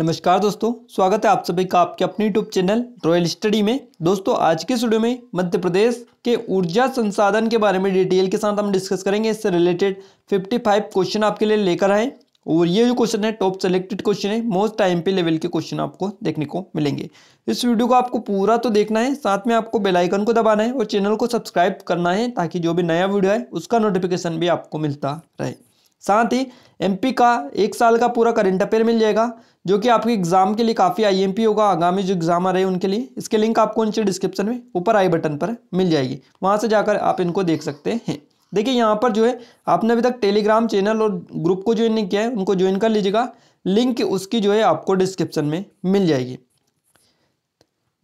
नमस्कार दोस्तों स्वागत है आप सभी का आपके अपने यूट्यूब चैनल रॉयल स्टडी में दोस्तों आज के स्टूडियो में मध्य प्रदेश के ऊर्जा संसाधन के बारे में डिटेल के साथ हम डिस्कस करेंगे इससे रिलेटेड 55 क्वेश्चन आपके लिए लेकर आए और ये जो क्वेश्चन है टॉप सेलेक्टेड क्वेश्चन है मोस्ट टाइम पे लेवल के क्वेश्चन आपको देखने को मिलेंगे इस वीडियो को आपको पूरा तो देखना है साथ में आपको बेलाइकन को दबाना है और चैनल को सब्सक्राइब करना है ताकि जो भी नया वीडियो है उसका नोटिफिकेशन भी आपको मिलता रहे साथ ही एमपी का एक साल का पूरा करंट अफेयर मिल जाएगा जो कि आपके एग्जाम के लिए काफ़ी आईएमपी होगा आगामी जो एग्जाम आ रहे हैं उनके लिए इसके लिंक आपको नीचे डिस्क्रिप्शन में ऊपर आई बटन पर मिल जाएगी वहाँ से जाकर आप इनको देख सकते हैं देखिए यहाँ पर जो है आपने अभी तक टेलीग्राम चैनल और ग्रुप को ज्वाइन नहीं किया है उनको ज्वाइन कर लीजिएगा लिंक उसकी जो है आपको डिस्क्रिप्शन में मिल जाएगी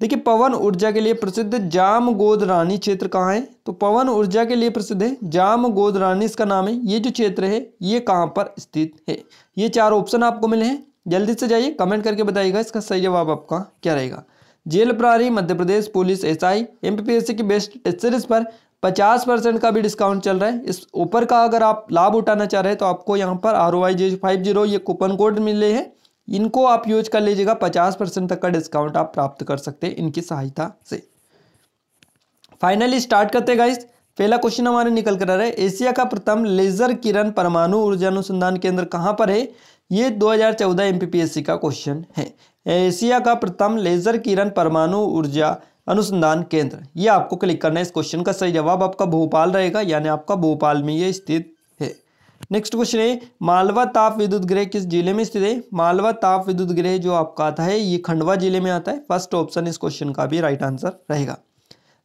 देखिए पवन ऊर्जा के लिए प्रसिद्ध जाम गोद रानी क्षेत्र कहाँ है तो पवन ऊर्जा के लिए प्रसिद्ध है जाम गोद रानी इसका नाम है ये जो क्षेत्र है ये कहाँ पर स्थित है ये चार ऑप्शन आपको मिले हैं जल्दी से जाइए कमेंट करके बताइएगा इसका सही जवाब आपका क्या रहेगा जेल प्रारी Madhya Pradesh police S C की बेस्ट सीरीज पर 50 परसेंट का भी डिस्काउंट चल रहा है इस ऊपर का अगर आप लाभ उठाना चाह रहे हैं तो आपको यहाँ पर R O I J five zero ये कूपन कोड मिले हैं इनको आप यूज कर लीजिएगा पचास परसेंट तक का डिस्काउंट आप प्राप्त कर सकते हैं इनकी सहायता से फाइनली स्टार्ट करते हैं गाइस पहला क्वेश्चन हमारे निकल कर आ रहा है एशिया का प्रथम लेजर किरण परमाणु ऊर्जा अनुसंधान केंद्र कहाँ पर है ये 2014 एमपीपीएससी का क्वेश्चन है एशिया का प्रथम लेजर किरण परमाणु ऊर्जा अनुसंधान केंद्र ये आपको क्लिक करना है इस क्वेश्चन का सही जवाब आपका भोपाल रहेगा यानी आपका भोपाल में ये स्थित नेक्स्ट क्वेश्चन है मालवा ताप विद्युत गृह किस जिले में स्थित है मालवा ताप विद्युत गृह जो आपका आता है ये खंडवा जिले में आता है फर्स्ट ऑप्शन इस क्वेश्चन का भी राइट आंसर रहेगा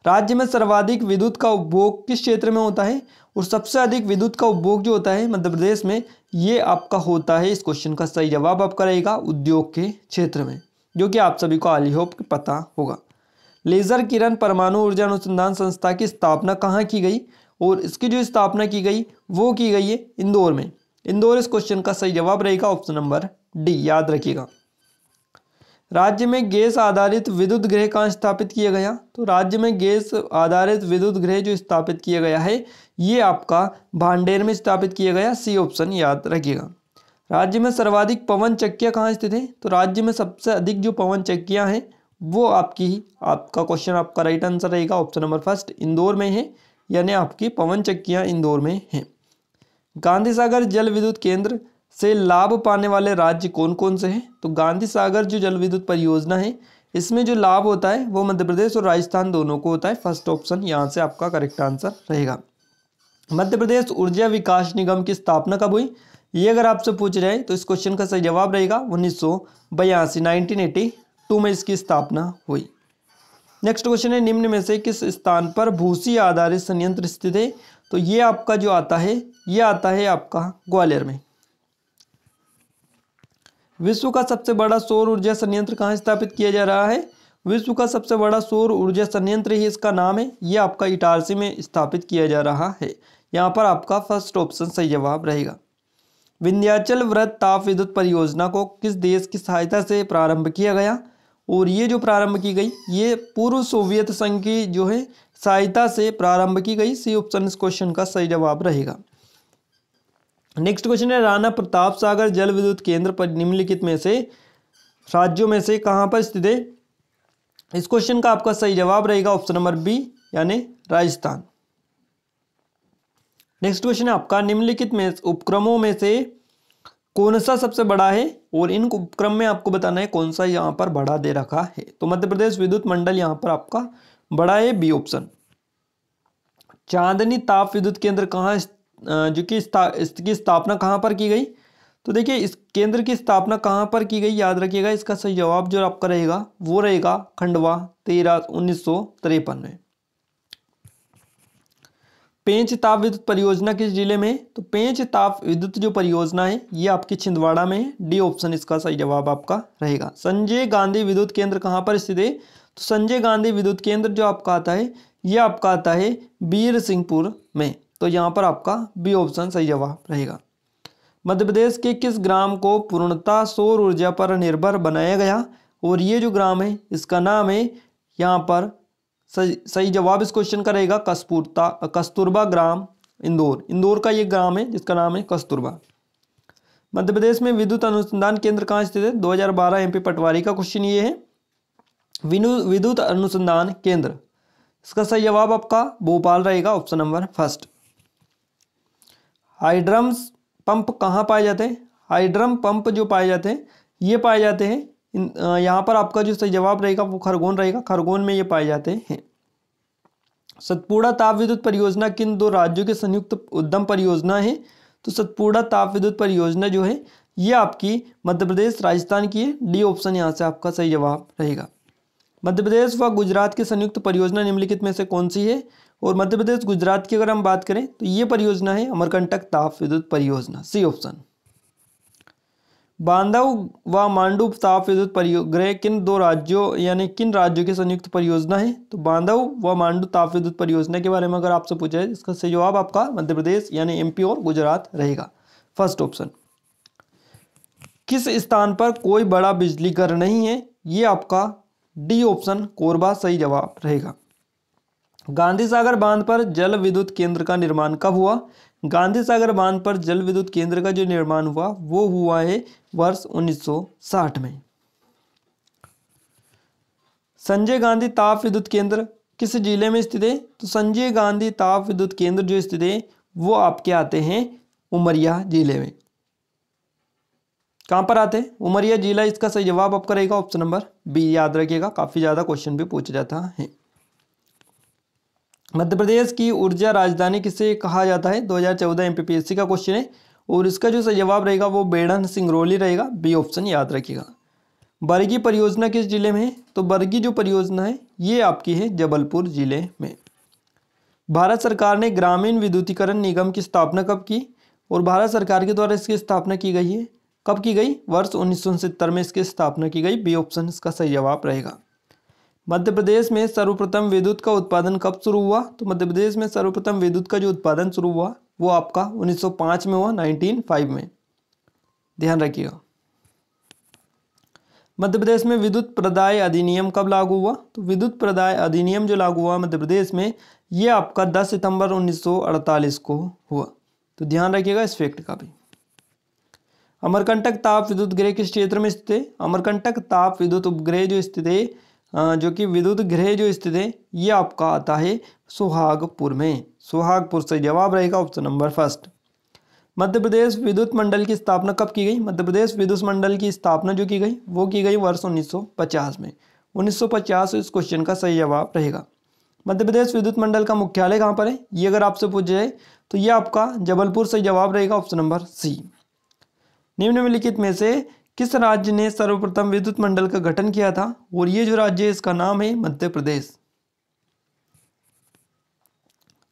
राज्य में सर्वाधिक विद्युत का उपभोग किस क्षेत्र में होता है और सबसे अधिक विद्युत का उपभोग जो होता है मध्य प्रदेश में ये आपका होता है इस क्वेश्चन का सही जवाब आपका रहेगा उद्योग के क्षेत्र में जो कि आप सभी को आई होप पता होगा लेजर किरण परमाणु ऊर्जा अनुसंधान संस्था की स्थापना कहाँ की गई और इसकी जो स्थापना की गई वो की गई है इंदौर में इंदौर इस क्वेश्चन का सही जवाब रहेगा ऑप्शन नंबर डी याद रखिएगा राज्य में गैस आधारित विद्युत गृह कहाँ स्थापित किया गया तो राज्य में गैस आधारित विद्युत गृह जो स्थापित किया गया है ये आपका भांडेर में स्थापित किया गया सी ऑप्शन याद रखिएगा राज्य में सर्वाधिक पवन चक्कियाँ कहाँ स्थित हैं तो राज्य में सबसे अधिक जो पवन चक्कियाँ हैं वो आपकी आपका क्वेश्चन आपका राइट आंसर रहेगा ऑप्शन नंबर फर्स्ट इंदौर में है यानी आपकी पवन चक्कियाँ इंदौर में हैं गांधी सागर जल विद्युत केंद्र से लाभ पाने वाले राज्य कौन कौन से हैं तो गांधी सागर जो जल विद्युत परियोजना है इसमें जो लाभ होता है वो मध्य प्रदेश और राजस्थान दोनों को होता है फर्स्ट ऑप्शन यहाँ से आपका करेक्ट आंसर रहेगा मध्य प्रदेश ऊर्जा विकास निगम की स्थापना कब हुई ये अगर आपसे पूछ रहे हैं तो इस क्वेश्चन का सही जवाब रहेगा उन्नीस सौ बयासी नाइनटीन एटी टू में इसकी स्थापना हुई नेक्स्ट क्वेश्चन है निम्न में से किस स्थान पर भूसी आधारित संयंत्र स्थित है तो ये आपका जो आता है ये आता है आपका ग्वालियर में विश्व का सबसे बड़ा सौर ऊर्जा संयंत्र कहाँ स्थापित किया जा रहा है विश्व का सबसे बड़ा सौर ऊर्जा संयंत्र ही इसका नाम है ये आपका इटारसी में स्थापित किया जा रहा है यहाँ पर आपका फर्स्ट ऑप्शन सही जवाब रहेगा विंध्याचल व्रत ताप विद्युत परियोजना को किस देश की सहायता से प्रारंभ किया गया और ये जो प्रारंभ की गई ये पूर्व सोवियत संघ की जो है सहायता से प्रारंभ की गई सी ऑप्शन इस क्वेश्चन का सही जवाब रहेगा नेक्स्ट क्वेश्चन है राणा प्रताप सागर जल विद्युत केंद्र पर निम्नलिखित में से राज्यों में से कहाँ पर स्थित है इस क्वेश्चन का आपका सही जवाब रहेगा ऑप्शन नंबर बी यानी राजस्थान नेक्स्ट क्वेश्चन है आपका निम्नलिखित में उपक्रमों में से कौन सा सबसे बड़ा है और इन उपक्रम में आपको बताना है कौन सा यहाँ पर बड़ा दे रखा है तो मध्य प्रदेश विद्युत मंडल यहाँ पर आपका बड़ा है बी ऑप्शन चांदनी ताप विद्युत केंद्र कहाँ जो कि इसकी स्थापना कहाँ पर की गई तो देखिए इस केंद्र की स्थापना कहाँ पर की गई याद रखिएगा इसका सही जवाब जो आपका रहेगा वो रहेगा खंडवा तेरह उन्नीस में पेंच ताप विद्युत परियोजना किस जिले में तो पेंच ताप विद्युत जो परियोजना है ये आपकी छिंदवाड़ा में है डी ऑप्शन इसका सही जवाब आपका रहेगा संजय गांधी विद्युत केंद्र कहाँ पर स्थित है तो संजय गांधी विद्युत केंद्र जो आपका आता है ये आपका आता है बीर सिंहपुर में तो यहाँ पर आपका बी ऑप्शन सही जवाब रहेगा मध्य प्रदेश के किस ग्राम को पूर्णता सौर ऊर्जा पर निर्भर बनाया गया और ये जो ग्राम है इसका नाम है यहाँ पर सही सही जवाब इस क्वेश्चन का रहेगा कस्पूरता कस्तूरबा ग्राम इंदौर इंदौर का ये ग्राम है जिसका नाम है कस्तूरबा मध्य प्रदेश में विद्युत अनुसंधान केंद्र कहाँ स्थित है 2012 एमपी पटवारी का क्वेश्चन ये है विद्युत अनुसंधान केंद्र इसका सही जवाब आपका भोपाल रहेगा option number first hydrams pump कहाँ पाए जाते हैं हाइड्रम पंप जो पाए जाते हैं ये पाए जाते हैं यहाँ पर आपका जो सही जवाब रहेगा वो खरगोन रहेगा खरगोन में ये पाए जाते हैं सतपुड़ा ताप विद्युत परियोजना किन दो राज्यों के संयुक्त उद्यम परियोजना है तो सतपुड़ा ताप विद्युत परियोजना जो है ये आपकी मध्य प्रदेश राजस्थान की है डी ऑप्शन यहाँ से आपका सही जवाब रहेगा मध्य प्रदेश व गुजरात के संयुक्त परियोजना निम्नलिखित में से कौन सी है और मध्य प्रदेश गुजरात की अगर हम बात करें तो ये परियोजना है अमरकंटक ताप विद्युत परियोजना सी ऑप्शन बांधव व मांडू ताप विद्युत परियोग्रह किन दो राज्यों यानी किन राज्यों की संयुक्त परियोजना है तो बांधव व मांडू ताप विद्युत परियोजना के बारे में अगर आपसे पूछा जाए इसका सही जवाब आपका मध्य प्रदेश यानी एमपी और गुजरात रहेगा फर्स्ट ऑप्शन किस स्थान पर कोई बड़ा बिजली घर नहीं है ये आपका डी ऑप्शन कोरबा सही जवाब रहेगा गांधी सागर बांध पर जल विद्युत केंद्र का निर्माण कब हुआ गांधी सागर बांध पर जल विद्युत केंद्र का जो निर्माण हुआ वो हुआ है वर्ष 1960 में संजय गांधी ताप विद्युत केंद्र किस जिले में स्थित है तो संजय गांधी ताप विद्युत केंद्र जो स्थित है वो आपके आते हैं उमरिया जिले में कहां पर आते हैं उमरिया जिला इसका सही जवाब आपका रहेगा ऑप्शन नंबर बी याद रखिएगा काफ़ी ज़्यादा क्वेश्चन भी पूछ जाता है मध्य प्रदेश की ऊर्जा राजधानी किसे कहा जाता है 2014 एमपीपीएससी का क्वेश्चन है और इसका जो जवाब रहेगा वो बेड़न सिंगरौली रहेगा बी ऑप्शन याद रखिएगा बरगी परियोजना किस जिले में है तो बरगी जो परियोजना है ये आपकी है जबलपुर जिले में भारत सरकार ने ग्रामीण विद्युतीकरण निगम की स्थापना कब की और भारत सरकार के द्वारा इसकी स्थापना की गई है कब की गई वर्ष उन्नीस में इसकी स्थापना की गई बी ऑप्शन इसका सही जवाब रहेगा मध्य प्रदेश में सर्वप्रथम विद्युत का उत्पादन कब शुरू हुआ तो मध्य प्रदेश में सर्वप्रथम विद्युत का जो उत्पादन शुरू हुआ वो आपका 1905 में हुआ 1905 में ध्यान रखिएगा मध्य प्रदेश में विद्युत प्रदाय अधिनियम कब लागू हुआ तो विद्युत प्रदाय अधिनियम जो लागू हुआ मध्य प्रदेश में ये आपका 10 सितंबर 1948 को हुआ तो ध्यान रखिएगा इस फैक्ट का भी अमरकंटक ताप विद्युत गृह किस क्षेत्र में स्थित है अमरकंटक ताप विद्युत उपग्रह जो स्थित है जो कि विद्युत गृह जो स्थित है ये आपका आता है सुहागपुर में सुहागपुर से जवाब रहेगा option number first Madhya Pradesh विद्युत मंडल की स्थापना कब की गई मध्य प्रदेश विद्युत मंडल की स्थापना जो की गई वो की गई वर्ष 1950 में 1950 इस क्वेश्चन का सही जवाब रहेगा मध्य प्रदेश विद्युत मंडल का मुख्यालय कहाँ पर है ये अगर आपसे पूछ जाए तो ये आपका जबलपुर से जवाब रहेगा ऑप्शन नंबर सी निम्नलिखित में से किस राज्य ने सर्वप्रथम विद्युत मंडल का गठन किया था और ये जो राज्य है इसका नाम है मध्य प्रदेश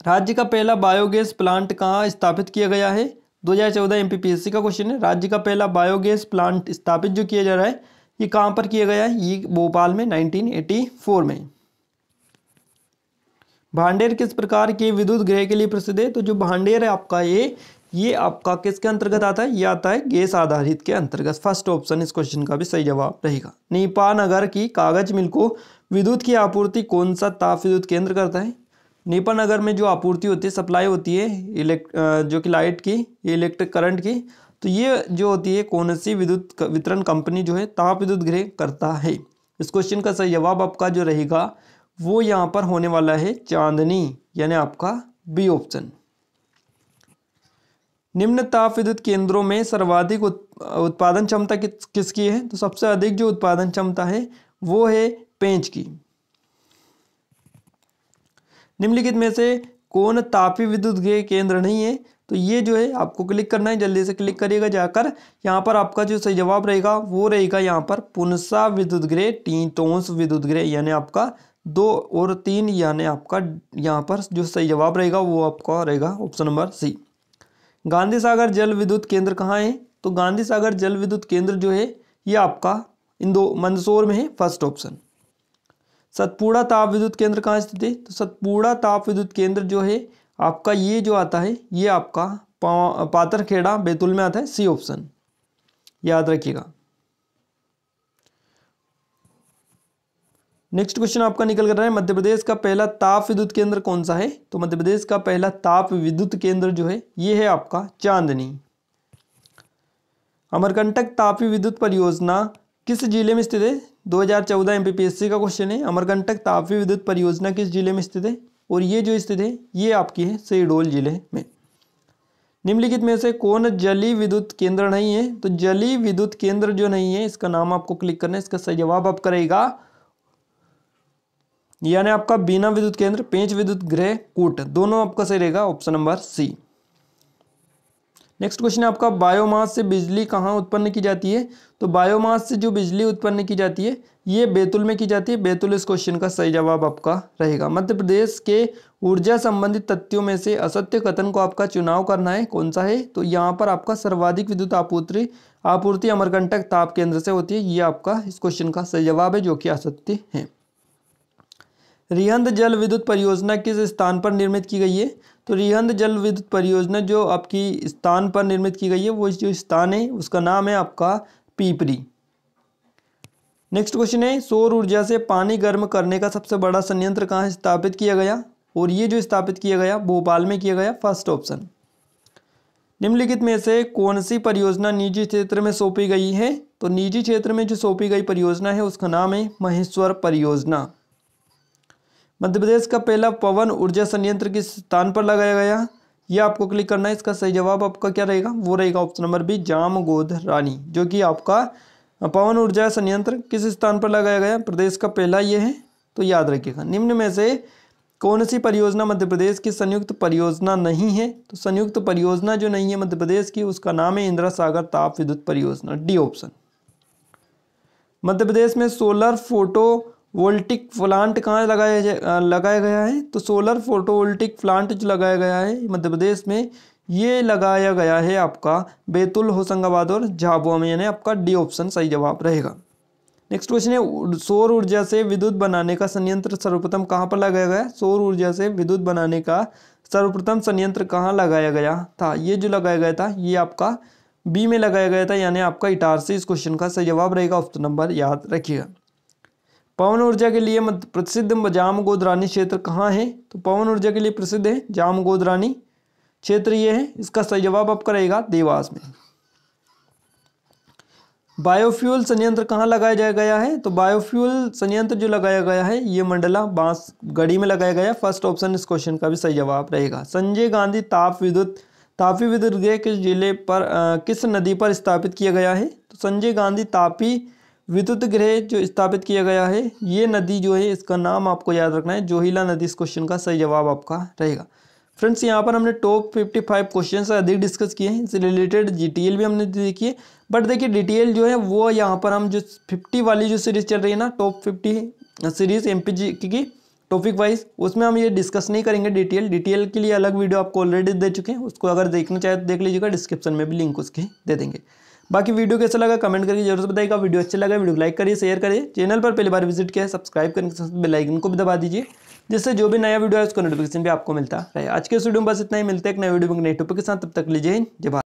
राज्य का पहला बायोगैस प्लांट कहाँ स्थापित किया गया है 2014 एमपीपीएससी का क्वेश्चन है राज्य का पहला बायोगैस प्लांट स्थापित जो किया जा रहा है ये कहाँ पर किया गया है ये भोपाल में 1984 में भांडेर किस प्रकार के विद्युत ग्रह के लिए प्रसिद्ध है तो जो भांडेर है आपका ये ये आपका किसके अंतर्गत आता है ये आता है गैस आधारित के अंतर्गत फर्स्ट ऑप्शन इस क्वेश्चन का भी सही जवाब रहेगा निपा नगर की कागज मिल को विद्युत की आपूर्ति कौन सा ताप विद्युत केंद्र करता है निपा नगर में जो आपूर्ति होती है सप्लाई होती है इलेक्ट जो कि लाइट की इलेक्ट्रिक करंट की तो ये जो होती है कौन सी विद्युत वितरण कंपनी जो है ताप विद्युत गृह करता है इस क्वेश्चन का सही जवाब आपका जो रहेगा वो यहाँ पर होने वाला है चांदनी यानी आपका बी ऑप्शन निम्न ताप विद्युत केंद्रों में सर्वाधिक उत्पादन क्षमता किसकी है तो सबसे अधिक जो उत्पादन क्षमता है वो है पेंच की निम्नलिखित में से कौन तापी विद्युत केंद्र नहीं है तो ये जो है आपको क्लिक करना है जल्दी से क्लिक करिएगा जाकर यहाँ पर आपका जो सही जवाब रहेगा वो रहेगा यहाँ पर पुनसा विद्युत गृह टोंस विद्युत गृह यानी आपका दो और तीन यानी आपका यहाँ पर जो सही जवाब रहेगा वो आपका रहेगा option number C Gandhi Sagar जल विद्युत केंद्र कहाँ है तो गांधी सागर जल विद्युत केंद्र जो है ये आपका इंदो मंदसौर में है फर्स्ट ऑप्शन सतपुड़ा ताप विद्युत केंद्र कहाँ स्थित है तो सतपुड़ा ताप विद्युत केंद्र जो है आपका ये जो आता है ये आपका पातरखेड़ा बैतूल में आता है सी ऑप्शन याद रखिएगा नेक्स्ट क्वेश्चन आपका निकल कर रहा है मध्य प्रदेश का पहला ताप विद्युत केंद्र कौन सा है तो मध्य प्रदेश का पहला ताप विद्युत केंद्र जो है ये है आपका चांदनी अमरकंटक तापी विद्युत परियोजना किस जिले में स्थित है 2014 एमपीपीएससी का क्वेश्चन है अमरकंटक तापी विद्युत परियोजना किस जिले में स्थित है और ये जो स्थित है ये आपकी है शहडोल जिले में निम्नलिखित में से कौन जली विद्युत केंद्र नहीं है तो जली विद्युत केंद्र जो नहीं है इसका नाम आपको क्लिक करना है इसका सही जवाब आप करेगा यानी आपका बिना विद्युत केंद्र पेंच विद्युत ग्रह कूट दोनों आपका सही रहेगा option number C next question है आपका बायोमास से बिजली कहाँ उत्पन्न की जाती है तो बायोमास से जो बिजली उत्पन्न की जाती है ये बैतुल में की जाती है बैतुल इस क्वेश्चन का सही जवाब आपका रहेगा मध्य प्रदेश के ऊर्जा संबंधित तथ्यों में से असत्य कथन को आपका चुनाव करना है कौन सा है तो यहाँ पर आपका सर्वाधिक विद्युत आपूर्ति आपूर्ति अमरकंटक ताप केंद्र से होती है ये आपका इस क्वेश्चन का सही जवाब है जो कि असत्य है रिहंद जल विद्युत परियोजना किस स्थान पर निर्मित की गई है तो रिहंद जल विद्युत परियोजना जो आपकी स्थान पर निर्मित की गई है वो जो स्थान है उसका नाम है आपका पीपरी नेक्स्ट क्वेश्चन है सौर ऊर्जा से पानी गर्म करने का सबसे बड़ा संयंत्र कहाँ स्थापित किया गया और ये जो स्थापित किया गया भोपाल में किया गया फर्स्ट ऑप्शन निम्नलिखित में से कौन सी परियोजना निजी क्षेत्र में सौंपी गई है तो निजी क्षेत्र में जो सौंपी गई परियोजना है उसका नाम है महेश्वर परियोजना मध्य प्रदेश का पहला पवन ऊर्जा संयंत्र किस स्थान पर लगाया गया यह आपको क्लिक करना है इसका सही जवाब आपका क्या रहेगा वो रहेगा ऑप्शन नंबर बी जाम गोद रानी जो कि आपका पवन ऊर्जा संयंत्र किस स्थान पर लगाया गया प्रदेश का पहला ये है तो याद रखिएगा निम्न में से कौन सी परियोजना मध्य प्रदेश की संयुक्त परियोजना नहीं है तो संयुक्त परियोजना जो नहीं है मध्य प्रदेश की उसका नाम है इंदिरा सागर ताप विद्युत परियोजना डी ऑप्शन मध्य प्रदेश में सोलर फोटो वोल्टिक प्लांट कहाँ लगाया लगाया गया है तो सोलर फोटोवोल्टिक प्लांट जो लगाया गया है मध्य प्रदेश में ये लगाया गया है आपका बैतुल होशंगाबाद और झाबुआ में यानी आपका डी ऑप्शन सही जवाब रहेगा नेक्स्ट क्वेश्चन है सौर ऊर्जा से विद्युत बनाने का संयंत्र सर्वप्रथम कहाँ पर लगाया गया सौर ऊर्जा से विद्युत बनाने का सर्वप्रथम संयंत्र कहाँ लगाया गया था ये जो लगाया गया था ये आपका बी में लगाया गया था यानी आपका इटारसी इस क्वेश्चन का सही जवाब रहेगा ऑप्शन नंबर याद रखिएगा पवन ऊर्जा के लिए प्रसिद्ध जाम गोदरानी क्षेत्र कहाँ है तो पवन ऊर्जा के लिए प्रसिद्ध है जाम गोदरानी क्षेत्र ये है इसका सही जवाब आपका रहेगा देवास में बायोफ्यूल संयंत्र कहाँ लगाया जाया गया है तो बायोफ्यूल संयंत्र जो लगाया गया है ये मंडला बांस गढ़ी में लगाया गया फर्स्ट ऑप्शन इस क्वेश्चन का भी सही जवाब रहेगा संजय गांधी ताप विद्युत तापी विद्युत गृह किस जिले पर आ, किस नदी पर स्थापित किया गया है तो संजय गांधी तापी विद्युत गृह जो स्थापित किया गया है ये नदी जो है इसका नाम आपको याद रखना है जोहिला नदी इस क्वेश्चन का सही जवाब आपका रहेगा फ्रेंड्स यहाँ पर हमने टॉप फिफ्टी फाइव क्वेश्चन अधिक डिस्कस किए हैं इससे रिलेटेड डिटेल भी हमने देखी है बट देखिए डिटेल जो है वो यहाँ पर हम जो फिफ्टी वाली जो सीरीज चल रही है ना टॉप फिफ्टी सीरीज एम की टॉपिक वाइज उसमें हम ये डिस्कस नहीं करेंगे डिटेल डिटेल के लिए अलग वीडियो आपको ऑलरेडी दे चुके हैं उसको अगर देखना चाहे तो देख लीजिएगा डिस्क्रिप्शन में भी लिंक उसकी दे देंगे बाकी वीडियो कैसा लगा कमेंट करके जरूर बताइएगा वीडियो अच्छा लगा वीडियो लाइक करिए शेयर करिए चैनल पर पहली बार विजिट किया सब्सक्राइब करने के साथ बेलाइकन को भी दबा दीजिए जिससे जो भी नया वीडियो है उसका नोटिफिकेशन भी आपको मिलता रहे आज के वीडियो में बस इतना ही मिलता है एक नए वीडियो में नए टॉपिक के साथ तब तक लीजिए जय